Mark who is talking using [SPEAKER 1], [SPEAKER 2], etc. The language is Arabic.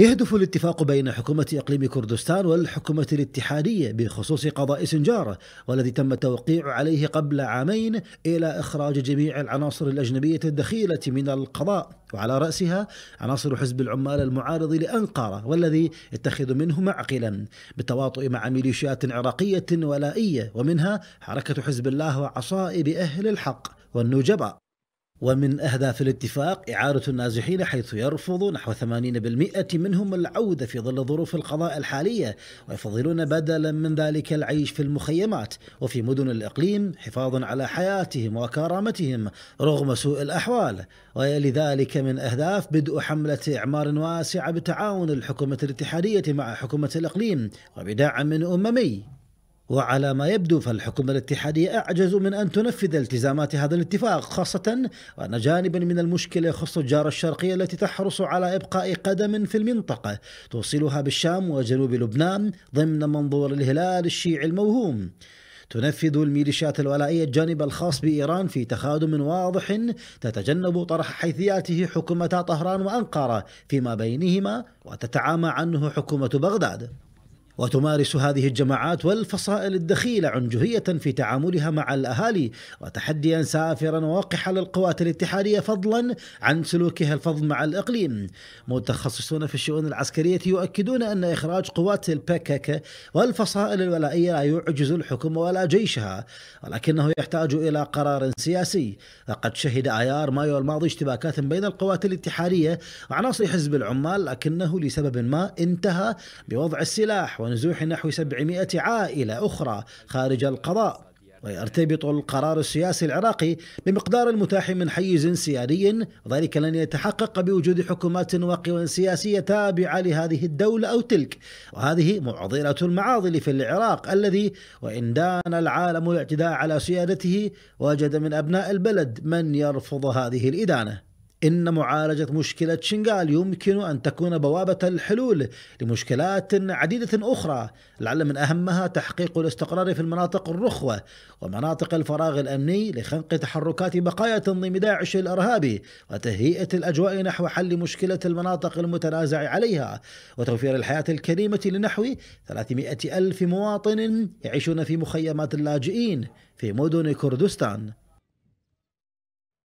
[SPEAKER 1] يهدف الاتفاق بين حكومة إقليم كردستان والحكومة الاتحادية بخصوص قضاء سنجار والذي تم التوقيع عليه قبل عامين إلى إخراج جميع العناصر الأجنبية الدخيلة من القضاء وعلى رأسها عناصر حزب العمال المعارض لأنقرة والذي يتخذ منه معقلا بالتواطؤ مع ميليشيات عراقية ولائية ومنها حركة حزب الله وعصائب أهل الحق والنجباء ومن أهداف الاتفاق إعارة النازحين حيث يرفض نحو 80% منهم العودة في ظل ظروف القضاء الحالية ويفضلون بدلا من ذلك العيش في المخيمات وفي مدن الإقليم حفاظا على حياتهم وكرامتهم رغم سوء الأحوال ويلي ذلك من أهداف بدء حملة إعمار واسعة بتعاون الحكومة الاتحادية مع حكومة الإقليم وبدعم أممي وعلى ما يبدو فالحكومة الاتحادية أعجز من أن تنفذ التزامات هذا الاتفاق خاصة وأن جانبا من المشكلة يخص الجارة الشرقية التي تحرص على إبقاء قدم في المنطقة توصلها بالشام وجنوب لبنان ضمن منظور الهلال الشيعي الموهوم تنفذ الميليشيات الولائية الجانب الخاص بإيران في تخادم واضح تتجنب طرح حيثياته حكومتا طهران وأنقرة فيما بينهما وتتعامى عنه حكومة بغداد وتمارس هذه الجماعات والفصائل الدخيلة عنجهية في تعاملها مع الأهالي وتحديا سافرا ووقحا للقوات الاتحادية فضلا عن سلوكها الفظ مع الإقليم متخصصون في الشؤون العسكرية يؤكدون أن إخراج قوات البكك والفصائل الولائية لا يعجز الحكومة ولا جيشها ولكنه يحتاج إلى قرار سياسي لقد شهد أيار مايو الماضي اشتباكات بين القوات الاتحادية وعناصر حزب العمال لكنه لسبب ما انتهى بوضع السلاح ونزوح نحو 700 عائلة أخرى خارج القضاء ويرتبط القرار السياسي العراقي بمقدار المتاح من حيز سيادي ذلك لن يتحقق بوجود حكومات وقوى سياسية تابعة لهذه الدولة أو تلك وهذه معضلة المعاضل في العراق الذي وإن دان العالم الاعتداء على سيادته وجد من أبناء البلد من يرفض هذه الإدانة إن معالجة مشكلة شنغال يمكن أن تكون بوابة الحلول لمشكلات عديدة أخرى لعل من أهمها تحقيق الاستقرار في المناطق الرخوة ومناطق الفراغ الأمني لخنق تحركات بقايا تنظيم داعش الإرهابي وتهيئة الأجواء نحو حل مشكلة المناطق المتنازع عليها وتوفير الحياة الكريمة لنحو 300 ألف مواطن يعيشون في مخيمات اللاجئين في مدن كردستان